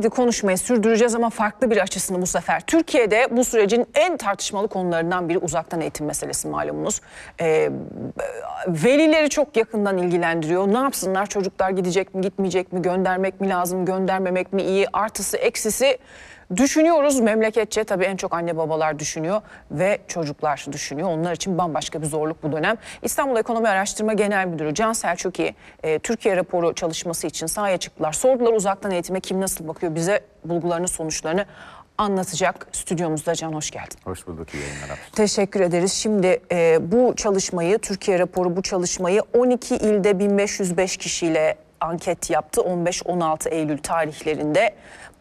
neydi konuşmayı sürdüreceğiz ama farklı bir açısını bu sefer. Türkiye'de bu sürecin en tartışmalı konularından biri uzaktan eğitim meselesi malumunuz. E, velileri çok yakından ilgilendiriyor. Ne yapsınlar çocuklar gidecek mi gitmeyecek mi göndermek mi lazım göndermemek mi iyi artısı eksisi Düşünüyoruz memleketçe tabii en çok anne babalar düşünüyor ve çocuklar düşünüyor. Onlar için bambaşka bir zorluk bu dönem. İstanbul Ekonomi Araştırma Genel Müdürü Can Selçuk'i e, Türkiye raporu çalışması için sahaya çıktılar. Sordular uzaktan eğitime kim nasıl bakıyor bize bulgularını sonuçlarını anlatacak stüdyomuzda Can hoş geldin. Hoş bulduk iyi yayınlar. Teşekkür ederiz. Şimdi e, bu çalışmayı Türkiye raporu bu çalışmayı 12 ilde 1505 kişiyle anket yaptı 15-16 Eylül tarihlerinde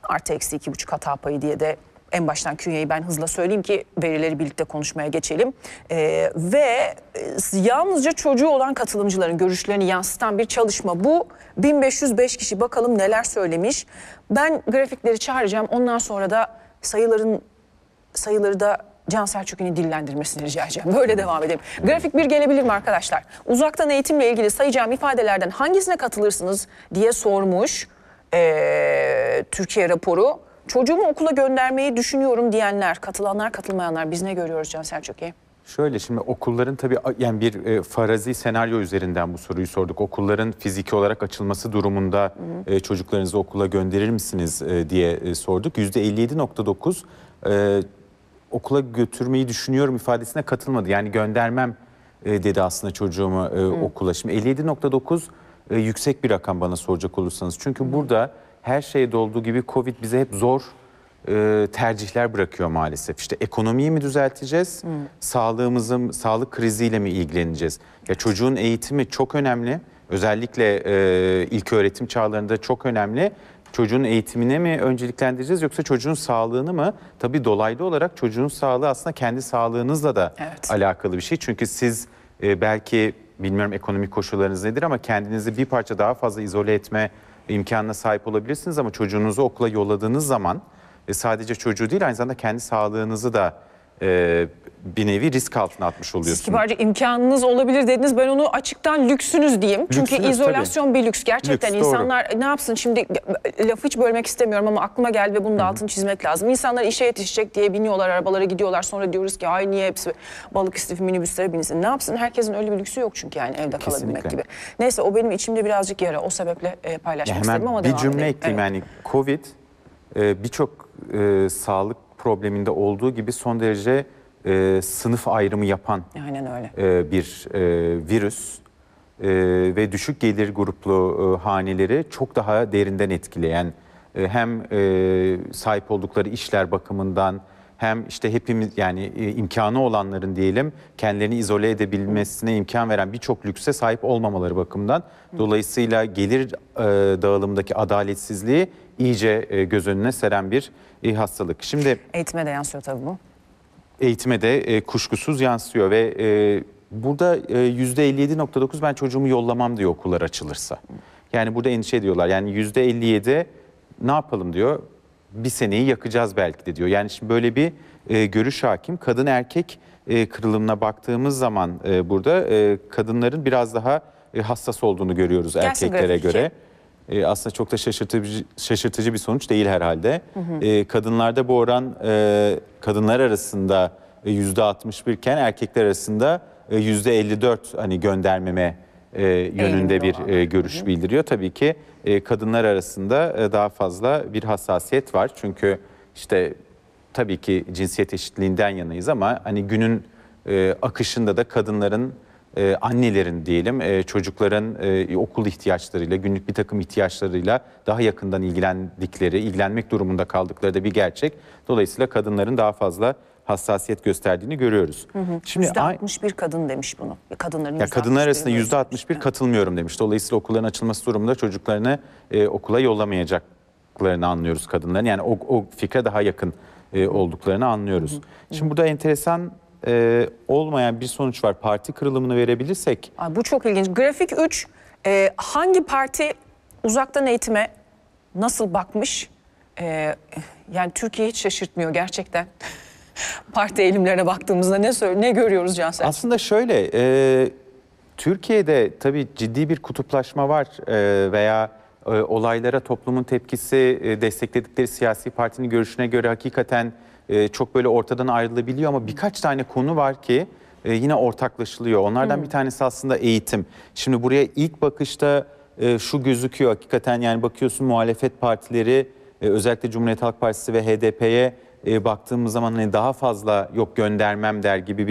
artı eksi iki buçuk hata payı diye de en baştan künyeyi ben hızla söyleyeyim ki verileri birlikte konuşmaya geçelim. Ee, ve e, yalnızca çocuğu olan katılımcıların görüşlerini yansıtan bir çalışma bu. 1505 kişi bakalım neler söylemiş. Ben grafikleri çağıracağım. Ondan sonra da sayıların sayıları da Can Selçuk'un dillendirmesini rica edeceğim. Böyle devam edelim. Grafik bir gelebilir mi arkadaşlar? Uzaktan eğitimle ilgili sayacağım ifadelerden hangisine katılırsınız diye sormuş e, Türkiye raporu. Çocuğumu okula göndermeyi düşünüyorum diyenler, katılanlar, katılmayanlar biz ne görüyoruz Can Selçuk'e? Şöyle şimdi okulların tabii yani bir e, farazi senaryo üzerinden bu soruyu sorduk. Okulların fiziki olarak açılması durumunda hı hı. E, çocuklarınızı okula gönderir misiniz e, diye e, sorduk. %57.9 e, okula götürmeyi düşünüyorum ifadesine katılmadı. Yani göndermem e, dedi aslında çocuğumu e, okula. Şimdi 57.9 e, yüksek bir rakam bana soracak olursanız. Çünkü burada her şeyde olduğu gibi Covid bize hep zor e, tercihler bırakıyor maalesef. İşte ekonomiyi mi düzelteceğiz, sağlığımızın sağlık kriziyle mi ilgileneceğiz? Ya çocuğun eğitimi çok önemli. Özellikle e, ilk öğretim çağlarında çok önemli. Çocuğun eğitimine mi önceliklendireceğiz yoksa çocuğun sağlığını mı? Tabii dolaylı olarak çocuğun sağlığı aslında kendi sağlığınızla da evet. alakalı bir şey. Çünkü siz e, belki bilmiyorum ekonomik koşullarınız nedir ama kendinizi bir parça daha fazla izole etme imkanına sahip olabilirsiniz ama çocuğunuzu okula yolladığınız zaman e, sadece çocuğu değil aynı zamanda kendi sağlığınızı da e, bir nevi risk altına atmış oluyorsunuz. Siz kibarca imkanınız olabilir dediniz. Ben onu açıktan lüksünüz diyeyim. Lüksünüz, Çünkü izolasyon tabii. bir lüks. Gerçekten lüks, insanlar doğru. ne yapsın şimdi lafı hiç bölmek istemiyorum ama aklıma geldi ve bunu da altını çizmek lazım. İnsanlar işe yetişecek diye biniyorlar arabalara gidiyorlar. Sonra diyoruz ki ay niye hepsi balık istifi minibüslere binsin. Ne yapsın? Herkesin öyle bir lüksü yok çünkü yani evde Kesinlikle. kalabilmek gibi. Neyse o benim içimde birazcık yara. O sebeple e, paylaşmak ya istedim ama bir devam cümle edeyim. ekleyeyim evet. yani Covid e, birçok e, sağlık probleminde olduğu gibi son derece e, sınıf ayrımı yapan Aynen öyle. E, bir e, virüs e, ve düşük gelir gruplu e, haneleri çok daha derinden etkileyen e, hem e, sahip oldukları işler bakımından hem işte hepimiz yani e, imkanı olanların diyelim kendilerini izole edebilmesine imkan veren birçok lükse sahip olmamaları bakımından dolayısıyla gelir e, dağılımındaki adaletsizliği iyice e, göz önüne seren bir e, hastalık. Şimdi eğitime de yansıyor tabii bu eğitime de e, kuşkusuz yansıyor ve e, burada e, %57.9 ben çocuğumu yollamam diyor okullar açılırsa. Yani burada endişe ediyorlar. Yani %57 ne yapalım diyor. Bir seneyi yakacağız belki de diyor. Yani şimdi böyle bir e, görüş hakim. Kadın erkek e, kırılımına baktığımız zaman e, burada e, kadınların biraz daha e, hassas olduğunu görüyoruz Gelsin erkeklere grafiği. göre e, aslında çok da şaşırtıcı, şaşırtıcı bir sonuç değil herhalde. Hı hı. E, kadınlarda bu oran e, kadınlar arasında e, yüzde %61 iken erkekler arasında e, yüzde %54 hani göndermeme e, yönünde bir e, görüş hı hı. bildiriyor. Tabii ki e, kadınlar arasında e, daha fazla bir hassasiyet var. Çünkü işte tabii ki cinsiyet eşitliğinden yanayız ama hani günün e, akışında da kadınların e, annelerin diyelim e, çocukların e, okul ihtiyaçlarıyla günlük bir takım ihtiyaçlarıyla daha yakından ilgilendikleri, ilgilenmek durumunda kaldıkları da bir gerçek. Dolayısıyla kadınların daha fazla hassasiyet gösterdiğini görüyoruz. Hı hı. Şimdi %61 kadın demiş bunu. Kadınların ya kadınlar arasında %61 yani. katılmıyorum demiş. Dolayısıyla okulların açılması durumunda çocuklarını e, okula yollamayacaklarını anlıyoruz kadınların. Yani o, o fikre daha yakın e, olduklarını anlıyoruz. Hı hı. Şimdi burada enteresan e, olmayan bir sonuç var. Parti kırılımını verebilirsek. Ay, bu çok ilginç. Grafik 3 e, hangi parti uzaktan eğitime nasıl bakmış? E, yani Türkiye hiç şaşırtmıyor gerçekten. parti eğilimlerine baktığımızda ne ne görüyoruz Cansel? Aslında şöyle, e, Türkiye'de tabii ciddi bir kutuplaşma var e, veya e, olaylara toplumun tepkisi, e, destekledikleri siyasi partinin görüşüne göre hakikaten e, çok böyle ortadan ayrılabiliyor ama birkaç tane konu var ki e, yine ortaklaşılıyor. Onlardan hmm. bir tanesi aslında eğitim. Şimdi buraya ilk bakışta e, şu gözüküyor hakikaten yani bakıyorsun muhalefet partileri özellikle Cumhuriyet Halk Partisi ve HDP'ye baktığımız zaman hani daha fazla yok göndermem der gibi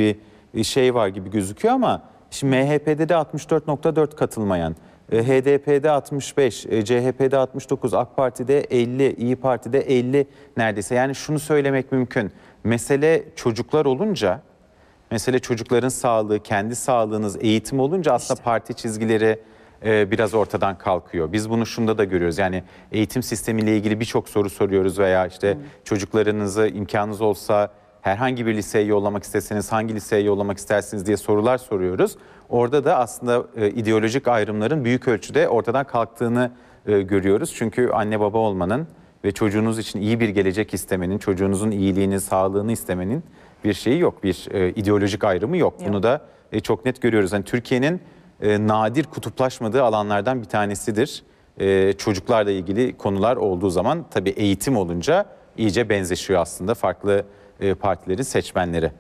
bir şey var gibi gözüküyor ama şimdi MHP'de de 64.4 katılmayan HDP'de 65, CHP'de 69, AK Parti'de 50, İyi Parti'de 50 neredeyse. Yani şunu söylemek mümkün. Mesele çocuklar olunca, mesele çocukların sağlığı, kendi sağlığınız, eğitim olunca aslında işte. parti çizgileri e, biraz ortadan kalkıyor. Biz bunu şunda da görüyoruz. Yani eğitim sistemiyle ilgili birçok soru soruyoruz veya işte hmm. çocuklarınızı imkanınız olsa herhangi bir liseye yollamak isteseniz hangi liseye yollamak istersiniz diye sorular soruyoruz. Orada da aslında e, ideolojik ayrımların büyük ölçüde ortadan kalktığını e, görüyoruz. Çünkü anne baba olmanın ve çocuğunuz için iyi bir gelecek istemenin, çocuğunuzun iyiliğini, sağlığını istemenin bir şeyi yok. Bir e, ideolojik ayrımı yok. yok. Bunu da e, çok net görüyoruz. Yani Türkiye'nin e, nadir kutuplaşmadığı alanlardan bir tanesidir. E, çocuklarla ilgili konular olduğu zaman tabii eğitim olunca iyice benzeşiyor aslında. Farklı e, partileri seçmenleri.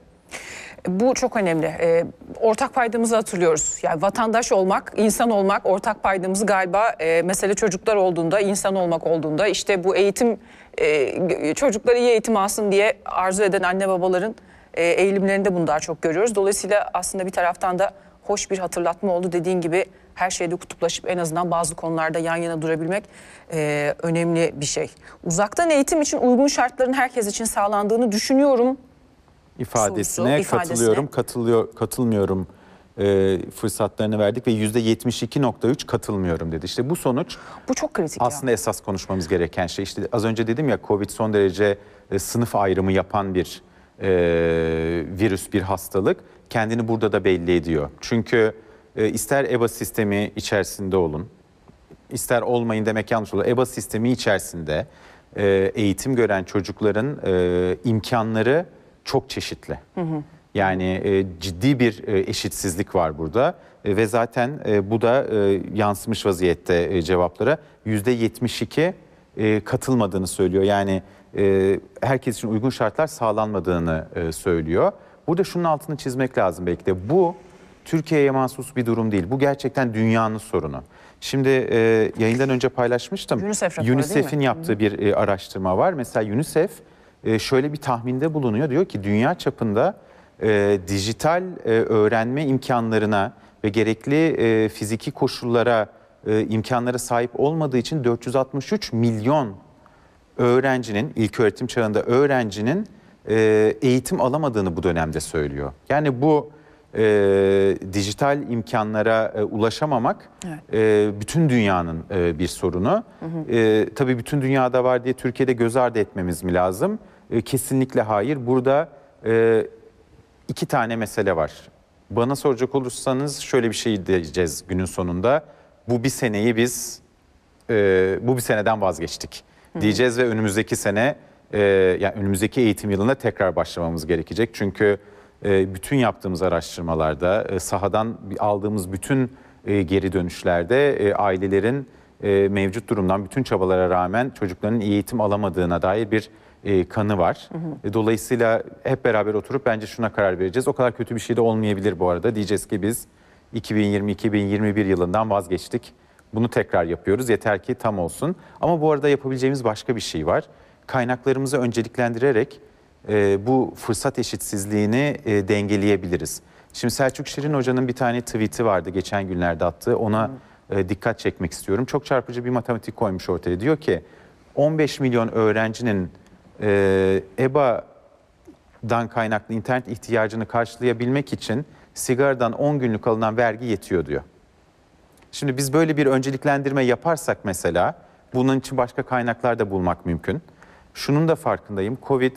Bu çok önemli. E, ortak paydamızı hatırlıyoruz. Yani vatandaş olmak, insan olmak, ortak paydamız galiba e, mesele çocuklar olduğunda, insan olmak olduğunda işte bu eğitim e, çocukları iyi eğitim alsın diye arzu eden anne babaların eğilimlerinde bunu daha çok görüyoruz. Dolayısıyla aslında bir taraftan da hoş bir hatırlatma oldu. Dediğin gibi her şeyde kutuplaşıp en azından bazı konularda yan yana durabilmek e, önemli bir şey. Uzaktan eğitim için uygun şartların herkes için sağlandığını düşünüyorum. İfadesine, sorusu, katılıyorum, katılıyor, katılmıyorum e, fırsatlarını verdik ve yüzde %72.3 katılmıyorum dedi. İşte bu sonuç bu çok kritik aslında ya. esas konuşmamız gereken şey. İşte az önce dedim ya Covid son derece e, sınıf ayrımı yapan bir e, virüs, bir hastalık kendini burada da belli ediyor. Çünkü e, ister EBA sistemi içerisinde olun, ister olmayın demek yanlış olur. EBA sistemi içerisinde e, eğitim gören çocukların e, imkanları çok çeşitli. Hı hı. Yani ciddi bir eşitsizlik var burada ve zaten bu da yansımış vaziyette cevaplara yüzde %72 katılmadığını söylüyor. Yani herkes için uygun şartlar sağlanmadığını söylüyor. Burada şunun altını çizmek lazım belki de. Bu Türkiye'ye mahsus bir durum değil. Bu gerçekten dünyanın sorunu. Şimdi e, yayından önce paylaşmıştım. UNICEF UNICEF'in yaptığı bir e, araştırma var. Mesela UNICEF e, şöyle bir tahminde bulunuyor. Diyor ki dünya çapında e, dijital e, öğrenme imkanlarına ve gerekli e, fiziki koşullara, e, imkanlara sahip olmadığı için 463 milyon öğrencinin, ilköğretim çağında öğrencinin e, eğitim alamadığını bu dönemde söylüyor. Yani bu e, dijital imkanlara e, ulaşamamak evet. e, bütün dünyanın e, bir sorunu. Hı hı. E, tabii bütün dünyada var diye Türkiye'de göz ardı etmemiz mi lazım? E, kesinlikle hayır. Burada e, iki tane mesele var. Bana soracak olursanız şöyle bir şey diyeceğiz günün sonunda. Bu bir seneyi biz, e, bu bir seneden vazgeçtik hı hı. diyeceğiz ve önümüzdeki sene e, yani önümüzdeki eğitim yılında tekrar başlamamız gerekecek. Çünkü e, bütün yaptığımız araştırmalarda e, sahadan aldığımız bütün e, geri dönüşlerde e, ailelerin e, mevcut durumdan bütün çabalara rağmen çocukların iyi eğitim alamadığına dair bir e, kanı var. Hı hı. E, dolayısıyla hep beraber oturup bence şuna karar vereceğiz. O kadar kötü bir şey de olmayabilir bu arada. Diyeceğiz ki biz 2020-2021 yılından vazgeçtik. Bunu tekrar yapıyoruz. Yeter ki tam olsun. Ama bu arada yapabileceğimiz başka bir şey var kaynaklarımızı önceliklendirerek e, bu fırsat eşitsizliğini e, dengeleyebiliriz. Şimdi Selçuk Şirin Hoca'nın bir tane tweet'i vardı geçen günlerde attığı. Ona e, dikkat çekmek istiyorum. Çok çarpıcı bir matematik koymuş ortaya. Diyor ki 15 milyon öğrencinin e, EBA'dan kaynaklı internet ihtiyacını karşılayabilmek için sigaradan 10 günlük alınan vergi yetiyor diyor. Şimdi biz böyle bir önceliklendirme yaparsak mesela bunun için başka kaynaklar da bulmak mümkün şunun da farkındayım. Covid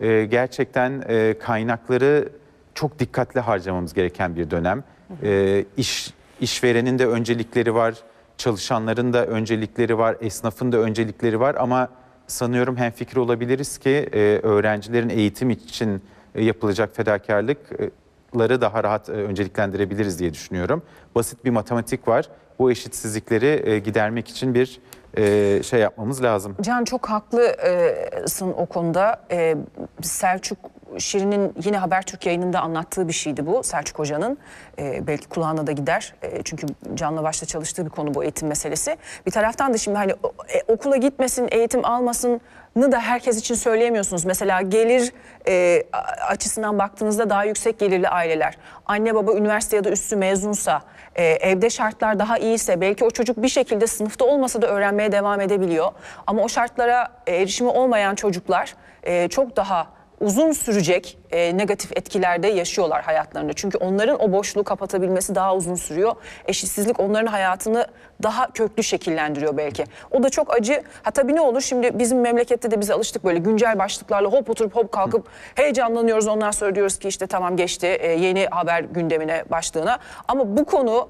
e, gerçekten e, kaynakları çok dikkatli harcamamız gereken bir dönem. E, iş işverenin de öncelikleri var, çalışanların da öncelikleri var, esnafın da öncelikleri var ama sanıyorum hem fikir olabiliriz ki e, öğrencilerin eğitim için e, yapılacak fedakarlıkları daha rahat e, önceliklendirebiliriz diye düşünüyorum. Basit bir matematik var. Bu eşitsizlikleri e, gidermek için bir e, şey yapmamız lazım. Can çok haklısın o konuda. E, Selçuk Şirin'in yine Habertürk yayınında anlattığı bir şeydi bu Selçuk Hoca'nın. E, belki kulağına da gider. E, çünkü Can'la başta çalıştığı bir konu bu eğitim meselesi. Bir taraftan da şimdi hani e, okula gitmesin, eğitim almasın da herkes için söyleyemiyorsunuz. Mesela gelir e, açısından baktığınızda daha yüksek gelirli aileler. Anne baba üniversite ya da üstü mezunsa e, evde şartlar daha iyiyse belki o çocuk bir şekilde sınıfta olmasa da öğrenmeye devam edebiliyor. Ama o şartlara erişimi olmayan çocuklar e, çok daha uzun sürecek e, negatif etkilerde yaşıyorlar hayatlarında. Çünkü onların o boşluğu kapatabilmesi daha uzun sürüyor. Eşitsizlik onların hayatını daha köklü şekillendiriyor belki. O da çok acı. Ha tabii ne olur şimdi bizim memlekette de biz alıştık böyle güncel başlıklarla hop oturup hop kalkıp heyecanlanıyoruz. Ondan sonra diyoruz ki işte tamam geçti e, yeni haber gündemine başlığına. Ama bu konu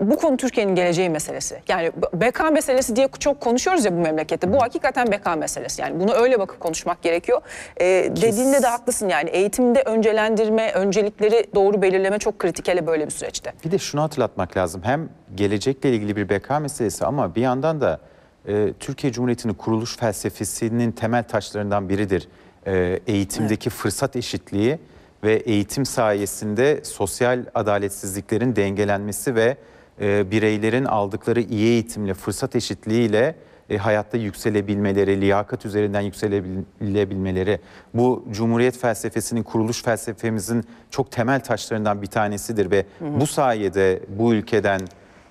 bu konu Türkiye'nin geleceği meselesi. Yani beka meselesi diye çok konuşuyoruz ya bu memlekette. Bu hakikaten beka meselesi. Yani bunu öyle bakıp konuşmak gerekiyor. Ee, dediğinde de haklısın yani eğitimde öncelendirme, öncelikleri doğru belirleme çok kritik hele böyle bir süreçte. Bir de şunu hatırlatmak lazım. Hem gelecekle ilgili bir beka meselesi ama bir yandan da e, Türkiye Cumhuriyeti'nin kuruluş felsefesinin temel taşlarından biridir. E, eğitimdeki evet. fırsat eşitliği ve eğitim sayesinde sosyal adaletsizliklerin dengelenmesi ve e, bireylerin aldıkları iyi eğitimle, fırsat eşitliğiyle e, hayatta yükselebilmeleri, liyakat üzerinden yükselebilmeleri bu Cumhuriyet felsefesinin kuruluş felsefemizin çok temel taşlarından bir tanesidir ve hı hı. bu sayede bu ülkeden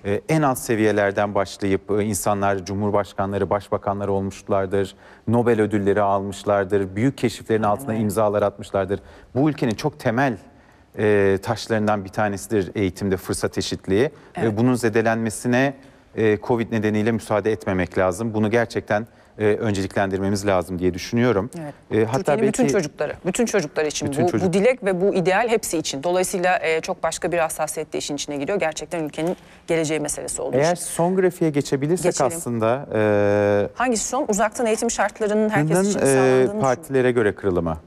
e, en alt seviyelerden başlayıp e, insanlar cumhurbaşkanları, başbakanları olmuşlardır, Nobel ödülleri almışlardır, büyük keşiflerin altına evet. imzalar atmışlardır. Bu ülkenin çok temel e, taşlarından bir tanesidir eğitimde fırsat eşitliği. Evet. Ve bunun zedelenmesine e, Covid nedeniyle müsaade etmemek lazım. Bunu gerçekten e, önceliklendirmemiz lazım diye düşünüyorum. Evet. E, hatta belki... bütün çocukları, bütün çocuklar için bütün bu, çocuk... bu dilek ve bu ideal hepsi için. Dolayısıyla e, çok başka bir hassasiyet de işin içine giriyor. Gerçekten ülkenin geleceği meselesi olduğu Eğer için. son grafiğe geçebilirsek Geçelim. aslında... E... Hangisi son? Uzaktan eğitim şartlarının herkes için e, partilere düşünüyor. göre kırılımı.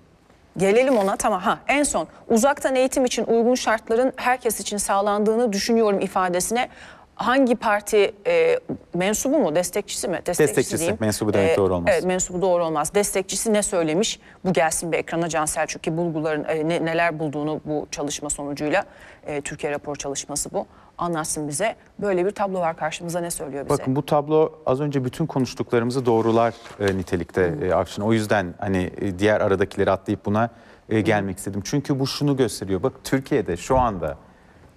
Gelelim ona tamam ha en son uzaktan eğitim için uygun şartların herkes için sağlandığını düşünüyorum ifadesine hangi parti e, mensubu mu destekçisi mi destekçisi, destekçisi diyeyim. mensubu demek e, doğru olmaz. Evet mensubu doğru olmaz. Destekçisi ne söylemiş? Bu gelsin bir ekrana Can Selçuk bulguların e, ne, neler bulduğunu bu çalışma sonucuyla e, Türkiye rapor çalışması bu anlatsın bize. Böyle bir tablo var karşımıza ne söylüyor bize? Bakın bu tablo az önce bütün konuştuklarımızı doğrular e, nitelikte hmm. e, Akşin. O yüzden hani e, diğer aradakileri atlayıp buna e, gelmek istedim. Çünkü bu şunu gösteriyor. Bak Türkiye'de şu anda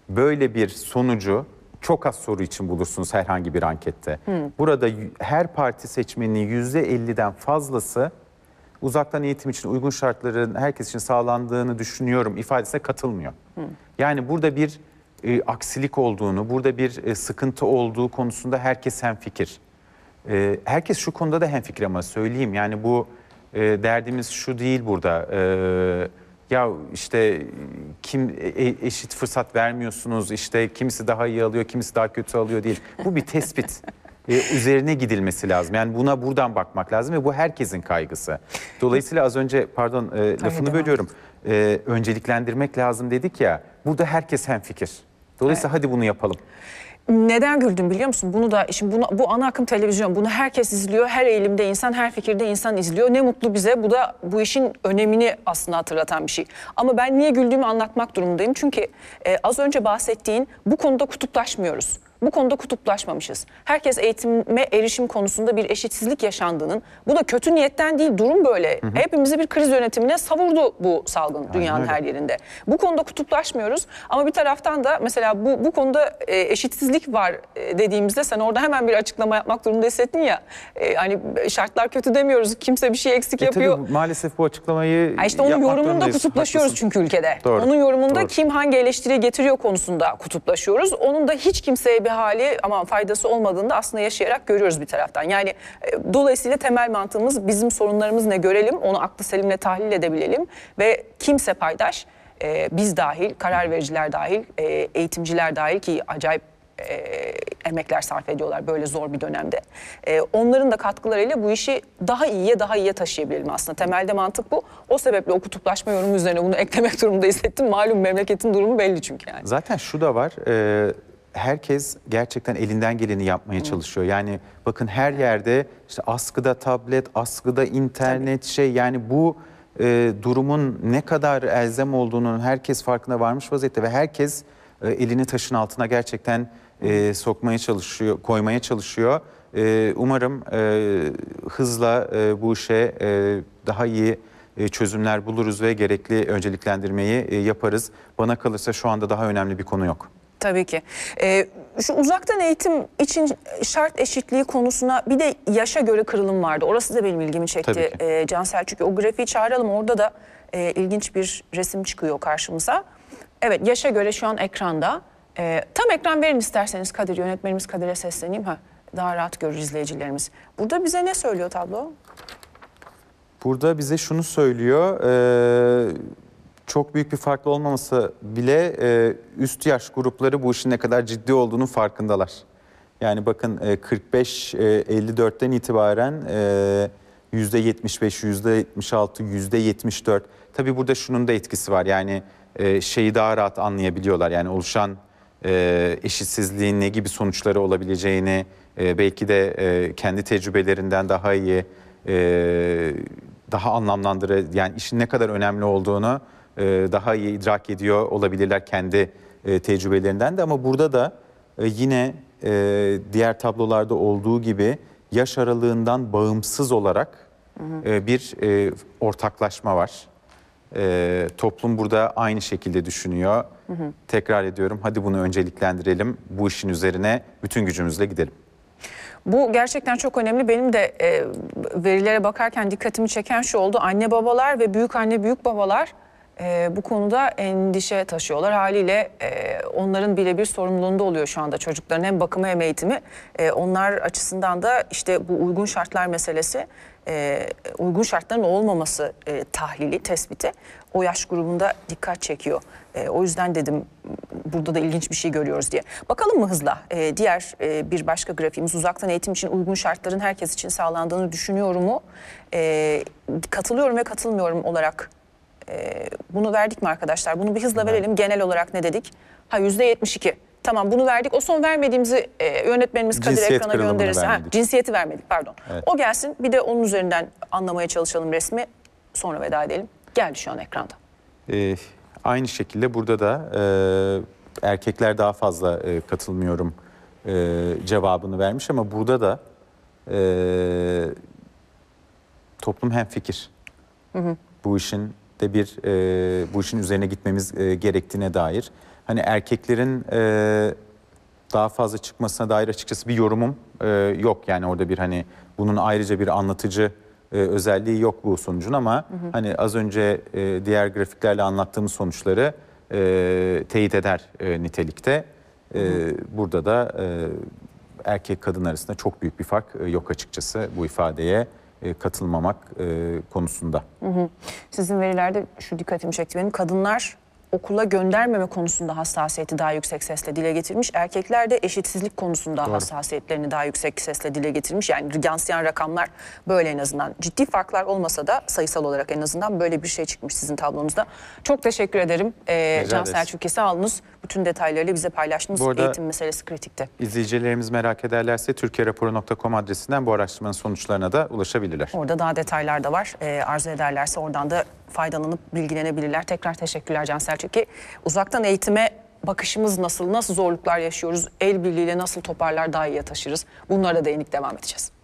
böyle bir sonucu çok az soru için bulursunuz herhangi bir ankette. Hmm. Burada her parti seçmeninin %50'den fazlası uzaktan eğitim için uygun şartların herkes için sağlandığını düşünüyorum ifadesine katılmıyor. Hmm. Yani burada bir e, aksilik olduğunu, burada bir e, sıkıntı olduğu konusunda herkes hemfikir. E, herkes şu konuda da hemfikir ama söyleyeyim yani bu e, derdimiz şu değil burada. E, ya işte kim e, e, eşit fırsat vermiyorsunuz, işte kimisi daha iyi alıyor, kimisi daha kötü alıyor değil. Bu bir tespit. e, üzerine gidilmesi lazım. Yani buna buradan bakmak lazım ve bu herkesin kaygısı. Dolayısıyla az önce pardon e, lafını bölüyorum. E, önceliklendirmek lazım dedik ya. Burada herkes hem fikir. Dolayısıyla evet. hadi bunu yapalım. Neden güldüm biliyor musun? Bunu da şimdi bunu, bu ana akım televizyon bunu herkes izliyor. Her eğilimde insan, her fikirde insan izliyor. Ne mutlu bize. Bu da bu işin önemini aslında hatırlatan bir şey. Ama ben niye güldüğümü anlatmak durumundayım. Çünkü e, az önce bahsettiğin bu konuda kutuplaşmıyoruz. Bu konuda kutuplaşmamışız. Herkes eğitime erişim konusunda bir eşitsizlik yaşandığının, bu da kötü niyetten değil durum böyle. Hı hı. Hepimizi bir kriz yönetimine savurdu bu salgın Aynen dünyanın öyle. her yerinde. Bu konuda kutuplaşmıyoruz ama bir taraftan da mesela bu, bu konuda e, eşitsizlik var e, dediğimizde sen orada hemen bir açıklama yapmak durumunda hissettin ya. E, hani şartlar kötü demiyoruz, kimse bir şey eksik e yapıyor. Tabii, maalesef bu açıklamayı ha işte onun yorumunda kutuplaşıyoruz Haklısın. çünkü ülkede. Doğru. Onun yorumunda Doğru. kim hangi eleştiriyi getiriyor konusunda kutuplaşıyoruz. Onun da hiç kimseye bir hali ama faydası olmadığını da aslında yaşayarak görüyoruz bir taraftan. Yani e, dolayısıyla temel mantığımız bizim sorunlarımız ne görelim, onu aklı selimle tahlil edebilelim ve kimse paydaş e, biz dahil, karar vericiler dahil, e, eğitimciler dahil ki acayip e, emekler sarf ediyorlar böyle zor bir dönemde. E, onların da katkılarıyla bu işi daha iyiye daha iyiye taşıyabilelim aslında. Temelde mantık bu. O sebeple o kutuplaşma yorumu üzerine bunu eklemek durumunda hissettim. Malum memleketin durumu belli çünkü yani. Zaten şu da var. E, herkes gerçekten elinden geleni yapmaya çalışıyor. Yani bakın her yerde işte askıda tablet, askıda internet şey yani bu e, durumun ne kadar elzem olduğunun herkes farkına varmış vaziyette ve herkes e, elini taşın altına gerçekten e, sokmaya çalışıyor, koymaya çalışıyor. E, umarım e, hızla e, bu işe e, daha iyi e, çözümler buluruz ve gerekli önceliklendirmeyi e, yaparız. Bana kalırsa şu anda daha önemli bir konu yok. Tabii ki. Ee, şu uzaktan eğitim için şart eşitliği konusuna bir de yaşa göre kırılım vardı. Orası da benim ilgimi çekti ee, Cansel. Çünkü o grafiği çağıralım orada da e, ilginç bir resim çıkıyor karşımıza. Evet yaşa göre şu an ekranda. E, tam ekran verin isterseniz Kadir yönetmenimiz Kadir'e sesleneyim. ha Daha rahat görür izleyicilerimiz. Burada bize ne söylüyor tablo? Burada bize şunu söylüyor. Eee çok büyük bir farklı olmaması bile e, üst yaş grupları bu işin ne kadar ciddi olduğunu farkındalar. Yani bakın e, 45-54'ten e, itibaren e, %75, %76, %74. Tabii burada şunun da etkisi var. Yani e, şeyi daha rahat anlayabiliyorlar. Yani oluşan e, eşitsizliğin ne gibi sonuçları olabileceğini e, belki de e, kendi tecrübelerinden daha iyi e, daha anlamlandıra yani işin ne kadar önemli olduğunu e, daha iyi idrak ediyor olabilirler kendi e, tecrübelerinden de ama burada da e, yine diğer tablolarda olduğu gibi yaş aralığından bağımsız olarak bir ortaklaşma var. toplum burada aynı şekilde düşünüyor. Tekrar ediyorum hadi bunu önceliklendirelim. Bu işin üzerine bütün gücümüzle gidelim. Bu gerçekten çok önemli. Benim de e, verilere bakarken dikkatimi çeken şu oldu. Anne babalar ve büyük anne büyük babalar e, bu konuda endişe taşıyorlar. Haliyle e, onların birebir sorumluluğunda oluyor şu anda çocukların hem bakımı hem eğitimi. E, onlar açısından da işte bu uygun şartlar meselesi, e, uygun şartların olmaması e, tahlili, tespiti o yaş grubunda dikkat çekiyor. E, o yüzden dedim burada da ilginç bir şey görüyoruz diye. Bakalım mı hızla? E, diğer e, bir başka grafiğimiz uzaktan eğitim için uygun şartların herkes için sağlandığını düşünüyorum mu? E, katılıyorum ve katılmıyorum olarak ee, bunu verdik mi arkadaşlar? Bunu bir hızla verelim. Genel olarak ne dedik? Ha %72. Tamam bunu verdik. O son vermediğimizi e, yönetmenimiz Kadir Cinsiyet ekrana gönderirse. Ha, cinsiyeti vermedik pardon. Evet. O gelsin bir de onun üzerinden anlamaya çalışalım resmi. Sonra veda edelim. Geldi şu an ekranda. Ee, aynı şekilde burada da e, erkekler daha fazla e, katılmıyorum e, cevabını vermiş ama burada da e, toplum hem fikir. Hı hı. Bu işin de bir e, bu işin üzerine gitmemiz e, gerektiğine dair. Hani erkeklerin e, daha fazla çıkmasına dair açıkçası bir yorumum e, yok. Yani orada bir hani bunun ayrıca bir anlatıcı e, özelliği yok bu sonucun ama hı hı. hani az önce e, diğer grafiklerle anlattığımız sonuçları e, teyit eder e, nitelikte. E, Burada da e, erkek kadın arasında çok büyük bir fark e, yok açıkçası bu ifadeye. E, katılmamak e, konusunda. Hı hı. Sizin verilerde şu dikkatimi çekti benim. Kadınlar okula göndermeme konusunda hassasiyeti daha yüksek sesle dile getirmiş. Erkekler de eşitsizlik konusunda Doğru. hassasiyetlerini daha yüksek sesle dile getirmiş. Yani yansıyan rakamlar böyle en azından. Ciddi farklar olmasa da sayısal olarak en azından böyle bir şey çıkmış sizin tablonuzda. Çok teşekkür ederim. Ee, Can Selçuk Kesealınız bütün detaylarıyla bize paylaştınız. Eğitim meselesi kritikte. İzleyicilerimiz merak ederlerse türkiyeRaporu.com adresinden bu araştırmanın sonuçlarına da ulaşabilirler. Orada daha detaylar da var. E, arzu ederlerse oradan da faydalanıp bilgilenebilirler. Tekrar teşekkürler Cansel çünkü Uzaktan eğitime bakışımız nasıl, nasıl zorluklar yaşıyoruz, el birliğiyle nasıl toparlar daha iyiye taşırız. Bunlara da değinip devam edeceğiz.